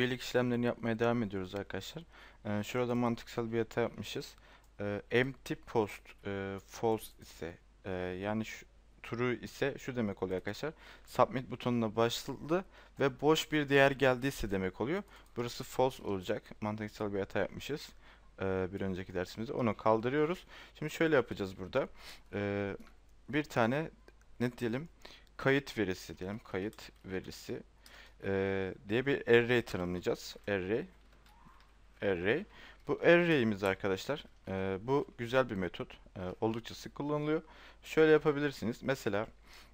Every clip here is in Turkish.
üyelik işlemlerini yapmaya devam ediyoruz arkadaşlar. E, şurada mantıksal bir hata yapmışız. E, empty post e, false ise e, yani şu, true ise şu demek oluyor arkadaşlar. Submit butonuna başladı ve boş bir değer geldiyse demek oluyor. Burası false olacak. Mantıksal bir hata yapmışız. Ee, bir önceki dersimizde. Onu kaldırıyoruz. Şimdi şöyle yapacağız burada. Ee, bir tane net diyelim? Kayıt verisi diyelim. Kayıt verisi e, diye bir array tanımlayacağız. Array. Array. Bu array'imiz arkadaşlar e, bu güzel bir metot. E, oldukça sık kullanılıyor. Şöyle yapabilirsiniz. Mesela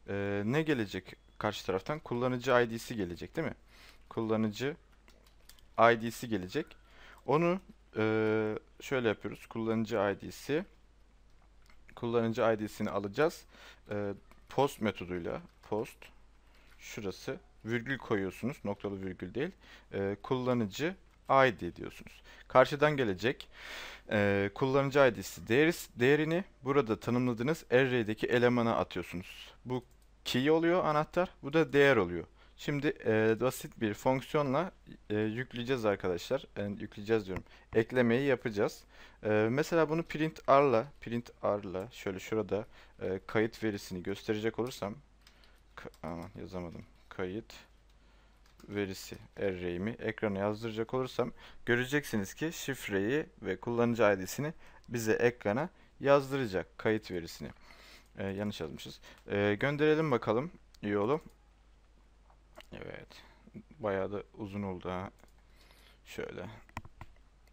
e, ne gelecek karşı taraftan? Kullanıcı id'si gelecek değil mi? Kullanıcı id'si gelecek. Onu e, şöyle yapıyoruz. Kullanıcı id'si kullanıcı id'sini alacağız. E, post metoduyla post şurası virgül koyuyorsunuz. Noktalı virgül değil. E, kullanıcı ID diyorsunuz. Karşıdan gelecek e, kullanıcı ID'si değeri, değerini burada tanımladığınız array'deki elemana atıyorsunuz. Bu key oluyor anahtar. Bu da değer oluyor. Şimdi e, basit bir fonksiyonla e, yükleyeceğiz arkadaşlar. E, yükleyeceğiz diyorum. Eklemeyi yapacağız. E, mesela bunu print r'la print r'la şöyle şurada e, kayıt verisini gösterecek olursam aman yazamadım kayıt verisi erreğimi ekrana yazdıracak olursam göreceksiniz ki şifreyi ve kullanıcı ID'sini bize ekrana yazdıracak kayıt verisini. Ee, yanlış yazmışız. Ee, gönderelim bakalım yolu. Evet. Bayağı da uzun oldu ha. Şöyle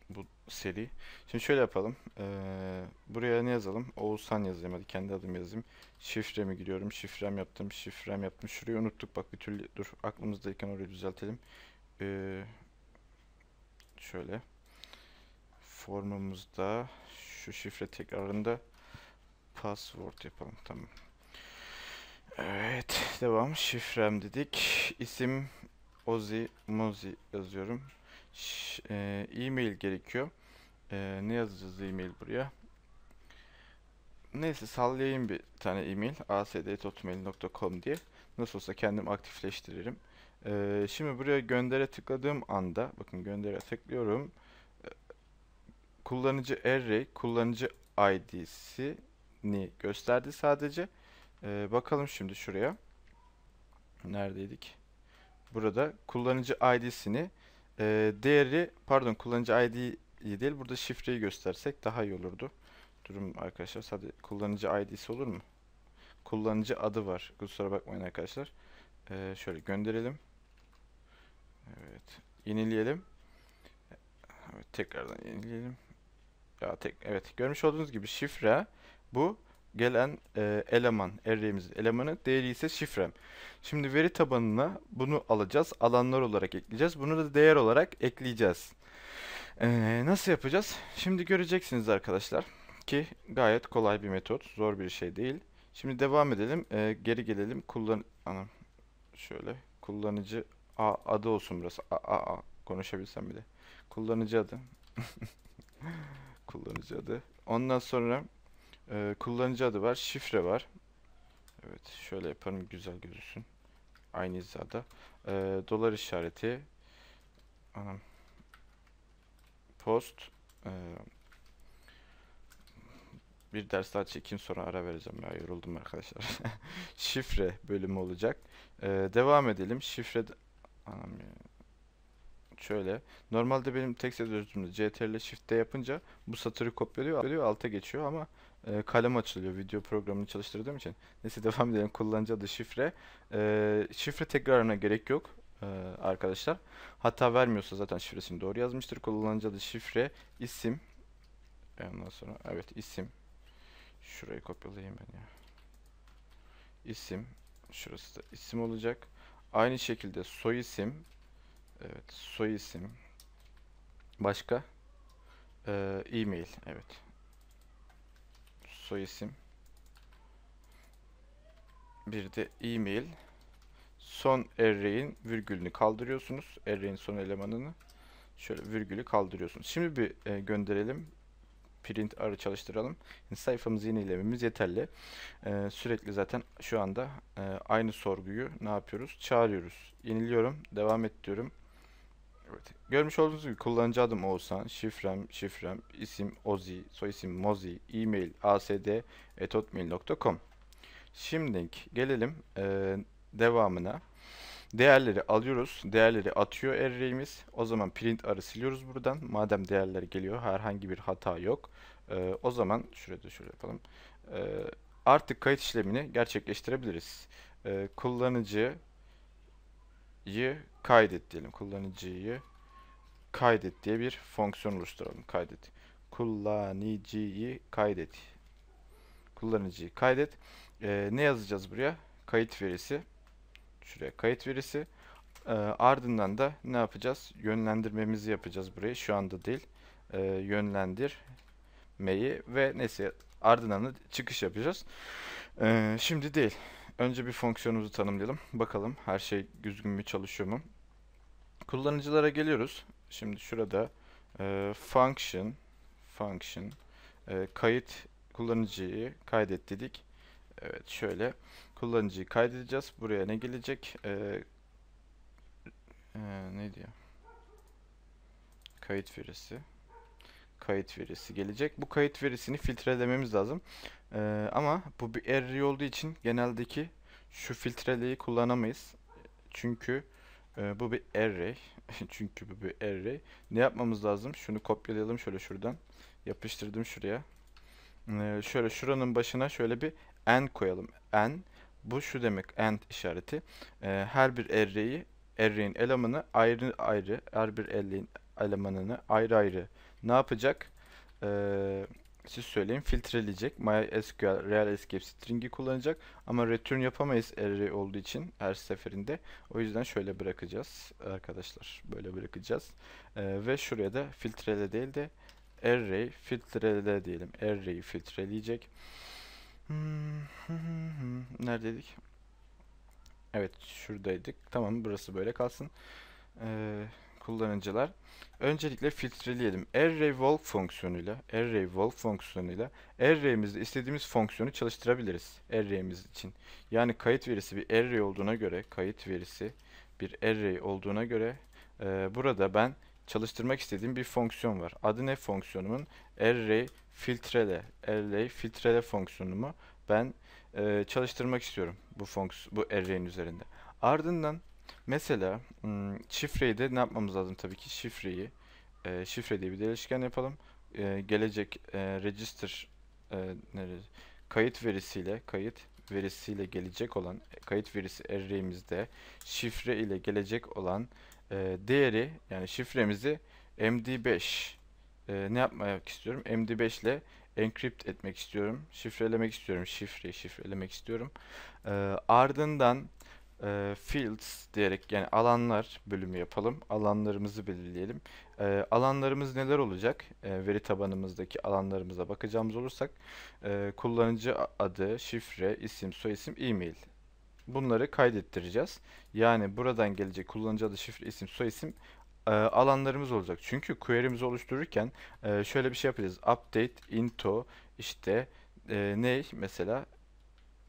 bu seri. Şimdi şöyle yapalım. Ee, buraya ne yazalım? Oğuzhan yazayım. Hadi kendi adım yazayım. Şifremi giriyorum. Şifrem yaptım. Şifrem yaptım. Şurayı unuttuk. Bak bir türlü dur. Aklımızdayken orayı düzeltelim. Ee, şöyle. Formumuzda şu şifre tekrarında password yapalım. Tamam. Evet. Devam. Şifrem dedik. İsim Ozi Mozi yazıyorum. E, e-mail gerekiyor. E, ne yazacağız e-mail buraya? Neyse sallayayım bir tane e-mail asd.hotmail.com diye. Nasıl olsa kendim aktifleştiririm. E, şimdi buraya göndere tıkladığım anda bakın göndere tıklıyorum. E, kullanıcı array, kullanıcı id'sini gösterdi sadece. E, bakalım şimdi şuraya. Neredeydik? Burada kullanıcı id'sini e, ee, değeri pardon kullanıcı ID değil burada şifreyi göstersek daha iyi olurdu. Durum arkadaşlar hadi kullanıcı ID'si olur mu? Kullanıcı adı var. Kusura bakmayın arkadaşlar. E, şöyle gönderelim. Evet. Yenileyelim. Evet, tekrardan yenileyelim. Ya tek evet görmüş olduğunuz gibi şifre bu gelen e, eleman, array'imizin elemanı, değeri ise şifrem. Şimdi veri tabanına bunu alacağız. Alanlar olarak ekleyeceğiz. Bunu da değer olarak ekleyeceğiz. E, nasıl yapacağız? Şimdi göreceksiniz arkadaşlar ki gayet kolay bir metot. Zor bir şey değil. Şimdi devam edelim. E, geri gelelim. Kullan anam şöyle kullanıcı A adı olsun burası. A, A, A. konuşabilsem bile. Kullanıcı adı. kullanıcı adı. Ondan sonra ee, kullanıcı adı var, şifre var. Evet, şöyle yaparım güzel gözüksün. Aynı hizada. Ee, dolar işareti. Anam. Post. Ee, bir ders daha çekeyim sonra ara vereceğim ya yoruldum arkadaşlar. şifre bölümü olacak. Ee, devam edelim. Şifre Anam ya. Şöyle. Normalde benim tek sözümde CTRL ile shift'te yapınca bu satırı kopyalıyor, alıyor, alta geçiyor ama e, kalem açılıyor video programını çalıştırdığım için. Neyse devam edelim. Kullanıcı adı şifre. E, şifre tekrarına gerek yok e, arkadaşlar. Hata vermiyorsa zaten şifresini doğru yazmıştır. Kullanıcı adı şifre isim. Ondan sonra evet isim. Şurayı kopyalayayım ben ya. İsim. Şurası da isim olacak. Aynı şekilde soy isim. Evet soy isim. Başka? Ee, e-mail. Evet soy isim. Bir de e-mail. Son array'in virgülünü kaldırıyorsunuz. Array'in son elemanını. Şöyle virgülü kaldırıyorsunuz. Şimdi bir e, gönderelim. Print arı çalıştıralım. Şimdi sayfamızı yenilememiz yeterli. E, sürekli zaten şu anda e, aynı sorguyu ne yapıyoruz? Çağırıyoruz. Yeniliyorum. Devam et diyorum. Evet. Görmüş olduğunuz gibi kullanıcı adım Oğuzhan, şifrem, şifrem, isim Ozi, soy isim Mozi, e-mail asd.etotmail.com Şimdi gelelim e, devamına. Değerleri alıyoruz, değerleri atıyor array'imiz. O zaman print arı siliyoruz buradan. Madem değerler geliyor, herhangi bir hata yok. E, o zaman şurada şöyle yapalım. E, artık kayıt işlemini gerçekleştirebiliriz. E, kullanıcı kullanıcıyı kaydet diyelim. Kullanıcıyı kaydet diye bir fonksiyon oluşturalım. Kaydet. Kullanıcıyı kaydet. Kullanıcıyı kaydet. Ee, ne yazacağız buraya? Kayıt verisi. Şuraya kayıt verisi. Ee, ardından da ne yapacağız? Yönlendirmemizi yapacağız buraya. Şu anda değil. Ee, yönlendirmeyi ve neyse ardından da çıkış yapacağız. Ee, şimdi değil. Önce bir fonksiyonumuzu tanımlayalım. Bakalım her şey düzgün mü çalışıyor mu? Kullanıcılara geliyoruz. Şimdi şurada e, function function e, kayıt kullanıcıyı kaydet dedik. Evet şöyle kullanıcıyı kaydedeceğiz. Buraya ne gelecek? E, e, ne diyor? Kayıt verisi kayıt verisi gelecek. Bu kayıt verisini filtrelememiz lazım. Ee, ama bu bir array olduğu için geneldeki şu filtreleyi kullanamayız. Çünkü e, bu bir array. Çünkü bu bir array. Ne yapmamız lazım? Şunu kopyalayalım şöyle şuradan. Yapıştırdım şuraya. Ee, şöyle şuranın başına şöyle bir n koyalım. n bu şu demek end işareti. Ee, her bir array'i array'in elemanı ayrı ayrı her bir array'in elemanını ayrı ayrı ne yapacak? Ee, siz söyleyin filtreleyecek. MySQL, Real Escape String'i kullanacak. Ama return yapamayız array olduğu için her seferinde. O yüzden şöyle bırakacağız arkadaşlar. Böyle bırakacağız. Ee, ve şuraya da filtrele değil de array filtrele diyelim. Array'i filtreleyecek. Hmm, neredeydik? Evet şuradaydık. Tamam burası böyle kalsın. Ee, kullanıcılar öncelikle filtreleyelim. ArrayWalk fonksiyonuyla ArrayWalk fonksiyonuyla array'imizde istediğimiz fonksiyonu çalıştırabiliriz array'imiz için. Yani kayıt verisi bir array olduğuna göre kayıt verisi bir array olduğuna göre e, burada ben çalıştırmak istediğim bir fonksiyon var. Adı ne fonksiyonumun? Array filtrele. Array filtrele fonksiyonumu ben e, çalıştırmak istiyorum bu fonks bu array'in üzerinde. Ardından Mesela şifreyi de ne yapmamız lazım tabii ki şifreyi e, şifre diye bir değişken yapalım. E, gelecek e, register e, neresi? kayıt verisiyle kayıt verisiyle gelecek olan kayıt verisi array'imizde şifre ile gelecek olan e, değeri yani şifremizi MD5 e, ne yapmak istiyorum? MD5 ile encrypt etmek istiyorum. Şifrelemek istiyorum. Şifreyi şifrelemek istiyorum. E, ardından e, fields diyerek yani alanlar bölümü yapalım. Alanlarımızı belirleyelim. E, alanlarımız neler olacak? E, veri tabanımızdaki alanlarımıza bakacağımız olursak e, kullanıcı adı, şifre, isim, soyisim, e-mail. Bunları kaydettireceğiz. Yani buradan gelecek kullanıcı adı, şifre, isim, soyisim e, alanlarımız olacak. Çünkü query'imizi oluştururken e, şöyle bir şey yapacağız. Update into işte e, ne mesela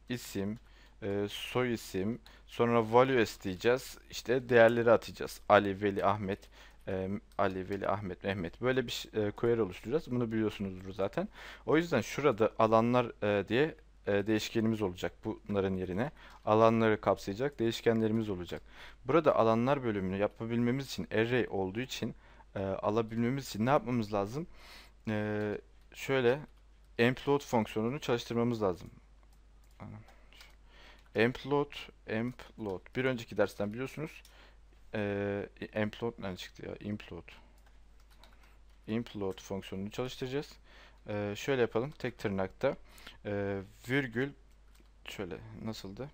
isim, e, soy isim, sonra value isteyeceğiz. işte değerleri atacağız. Ali, Veli, Ahmet, e, Ali, Veli, Ahmet, Mehmet böyle bir e, query oluşturacağız. Bunu biliyorsunuzdur zaten. O yüzden şurada alanlar e, diye e, değişkenimiz olacak bunların yerine. Alanları kapsayacak değişkenlerimiz olacak. Burada alanlar bölümünü yapabilmemiz için array olduğu için e, alabilmemiz için ne yapmamız lazım? E, şöyle implode fonksiyonunu çalıştırmamız lazım. Anladım. Emplot, Emplot. Bir önceki dersten biliyorsunuz. Ee, Emplot nereden çıktı ya? Implot. Implot fonksiyonunu çalıştıracağız. Ee, şöyle yapalım. Tek tırnakta e, virgül şöyle nasıldı?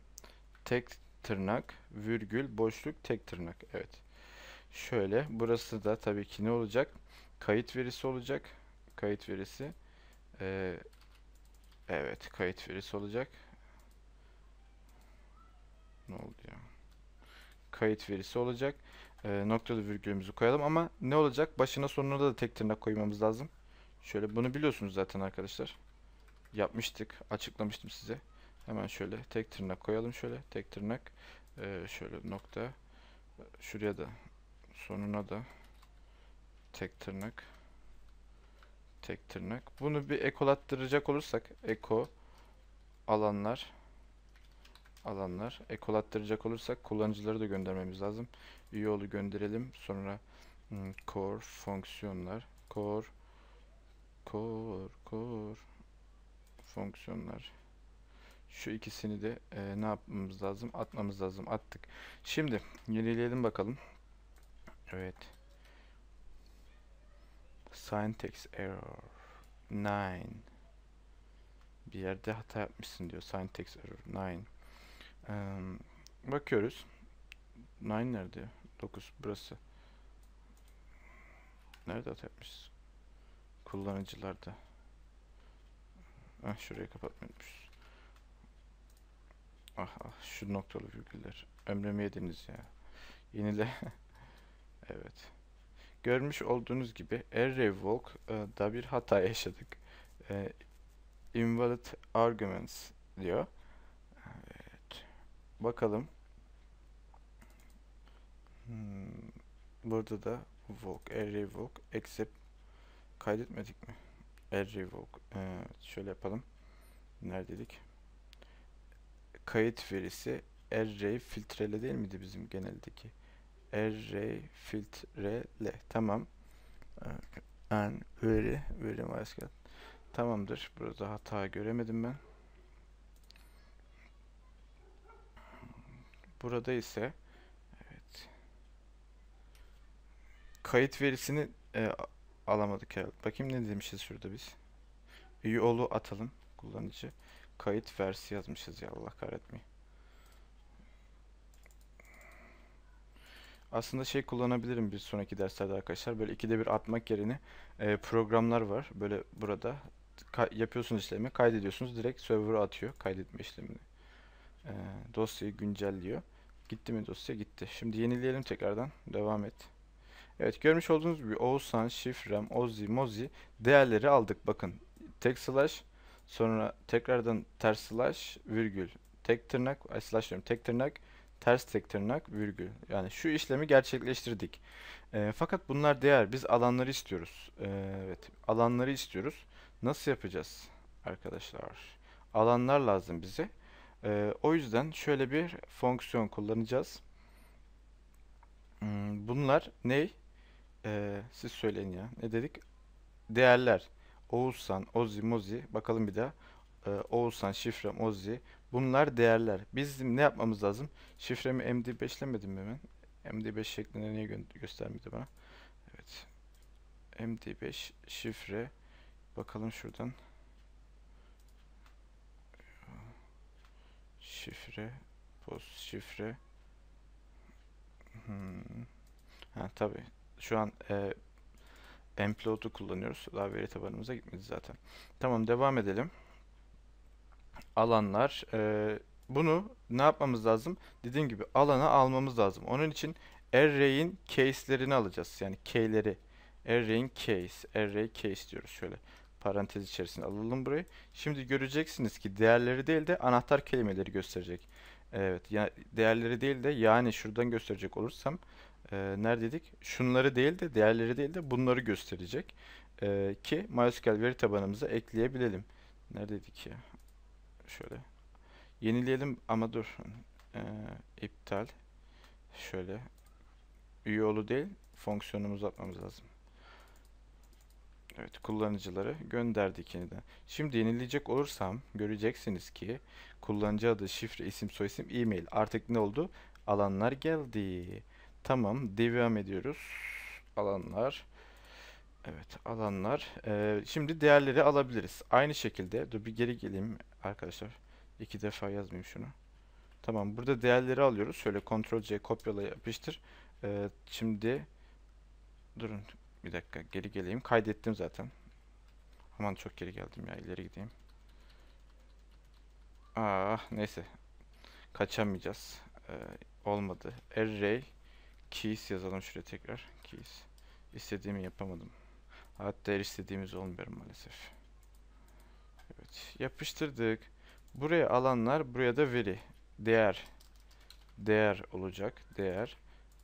Tek tırnak, virgül, boşluk, tek tırnak. Evet. Şöyle. Burası da tabii ki ne olacak? Kayıt verisi olacak. Kayıt verisi. Ee, evet. Kayıt verisi olacak ne oldu ya? Kayıt verisi olacak. E, noktalı virgülümüzü koyalım ama ne olacak? Başına sonuna da tek tırnak koymamız lazım. Şöyle bunu biliyorsunuz zaten arkadaşlar. Yapmıştık. Açıklamıştım size. Hemen şöyle tek tırnak koyalım şöyle. Tek tırnak. E, şöyle nokta. Şuraya da sonuna da tek tırnak tek tırnak. Bunu bir ekolattıracak olursak eko alanlar alanlar. Ekolattıracak olursak kullanıcıları da göndermemiz lazım. Üye yolu gönderelim. Sonra hmm, core fonksiyonlar. Core core core fonksiyonlar. Şu ikisini de e, ne yapmamız lazım? Atmamız lazım. Attık. Şimdi yenileyelim bakalım. Evet. Syntax error 9 bir yerde hata yapmışsın diyor. Syntax error 9 bakıyoruz. 9 nerede? 9 burası. Nerede atmışız? Kullanıcılarda. Ah şurayı kapatmıyormuşuz. Ah ah şu noktalı virgüller. Ömrümü yediniz ya. Yenile. evet. Görmüş olduğunuz gibi array e, da bir hata yaşadık. Ee, invalid arguments diyor. Bakalım. Hmm. Burada da walk, array walk, except kaydetmedik mi? Array walk. Ee, şöyle yapalım. Neredeydik? Kayıt verisi array filtrele değil miydi bizim geneldeki? Array filtrele. Tamam. an ee, veri, veri MySQL. Tamamdır. Burada hata göremedim ben. Burada ise evet kayıt verisini e, alamadık herhalde. Bakayım ne demişiz şurada biz. Üye olu atalım kullanıcı. Kayıt versi yazmışız ya Allah kahretmeyin. Aslında şey kullanabilirim bir sonraki derslerde arkadaşlar. Böyle ikide bir atmak yerine e, programlar var. Böyle burada yapıyorsunuz işlemi, kaydediyorsunuz. Direkt server'a atıyor kaydetme işlemini. E, dosyayı güncelliyor. Gitti mi dosya? Gitti. Şimdi yenileyelim tekrardan. Devam et. Evet görmüş olduğunuz gibi Oğuzhan, Şifrem, Ozi, Mozi değerleri aldık. Bakın tek slash sonra tekrardan ters slash virgül tek tırnak ay slash diyorum tek tırnak ters tek tırnak virgül. Yani şu işlemi gerçekleştirdik. E, fakat bunlar değer. Biz alanları istiyoruz. E, evet alanları istiyoruz. Nasıl yapacağız arkadaşlar? Alanlar lazım bize. E, o yüzden şöyle bir fonksiyon kullanacağız. Hmm, bunlar ne? E, siz söyleyin ya. Ne dedik? Değerler. Oğuzhan, Ozi, Mozi. Bakalım bir daha. E, Oğuzhan, şifrem, Ozi. Bunlar değerler. Bizim ne yapmamız lazım? Şifremi MD5'lemedim mi hemen? MD5 şeklinde niye gö göstermedi bana? Evet. MD5 şifre. Bakalım şuradan. şifre post şifre hmm. ha tabi şu an e, kullanıyoruz. Daha veri tabanımıza gitmedi zaten. Tamam devam edelim. Alanlar. E, bunu ne yapmamız lazım? Dediğim gibi alana almamız lazım. Onun için array'in case'lerini alacağız. Yani k'leri. Array'in case. Array case diyoruz şöyle. Parantez içerisinde alalım burayı. Şimdi göreceksiniz ki değerleri değil de anahtar kelimeleri gösterecek. Evet ya değerleri değil de yani şuradan gösterecek olursam e, neredeydik? Şunları değil de değerleri değil de bunları gösterecek. E, ki MySQL veri tabanımıza ekleyebilelim. Neredeydik ya? Şöyle. Yenileyelim ama dur. E, iptal. Şöyle. Üye yolu değil fonksiyonumuzu atmamız lazım. Evet kullanıcıları gönderdik yeniden. Şimdi yenileyecek olursam göreceksiniz ki kullanıcı adı, şifre, isim, soyisim, e-mail. Artık ne oldu? Alanlar geldi. Tamam devam ediyoruz. Alanlar. Evet alanlar. Ee, şimdi değerleri alabiliriz. Aynı şekilde dur bir geri geleyim arkadaşlar. İki defa yazmayayım şunu. Tamam burada değerleri alıyoruz. Şöyle Ctrl C kopyala yapıştır. Ee, şimdi durun bir dakika geri geleyim. Kaydettim zaten. Aman çok geri geldim ya. ileri gideyim. Ah neyse. Kaçamayacağız. Ee, olmadı. Array keys yazalım şuraya tekrar. Keys. İstediğimi yapamadım. Hatta er istediğimiz olmuyor maalesef. Evet. Yapıştırdık. Buraya alanlar buraya da veri. Değer. Değer olacak. Değer.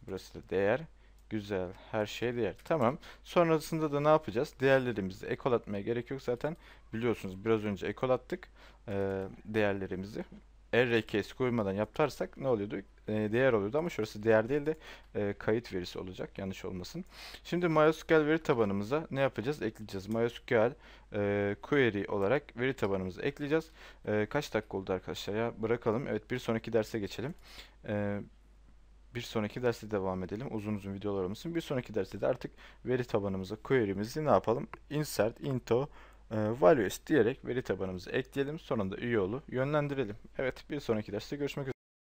Burası da değer. Güzel. Her şey değer. Tamam. Sonrasında da ne yapacağız? Değerlerimizi ekolatmaya gerek yok. Zaten biliyorsunuz biraz önce ekolattık e, değerlerimizi. RKS koymadan yaparsak ne oluyordu? E, değer oluyordu ama şurası değer değil de e, kayıt verisi olacak. Yanlış olmasın. Şimdi MySQL veri tabanımıza ne yapacağız? Ekleyeceğiz. MySQL e, query olarak veri tabanımızı ekleyeceğiz. E, kaç dakika oldu arkadaşlar ya? Bırakalım. Evet bir sonraki derse geçelim. E, bir sonraki derste devam edelim. Uzun uzun videolar olmasın. Bir sonraki derste de artık veri tabanımıza query'mizi ne yapalım? Insert into e, values diyerek veri tabanımızı ekleyelim. Sonunda üye yolu yönlendirelim. Evet bir sonraki derste görüşmek üzere.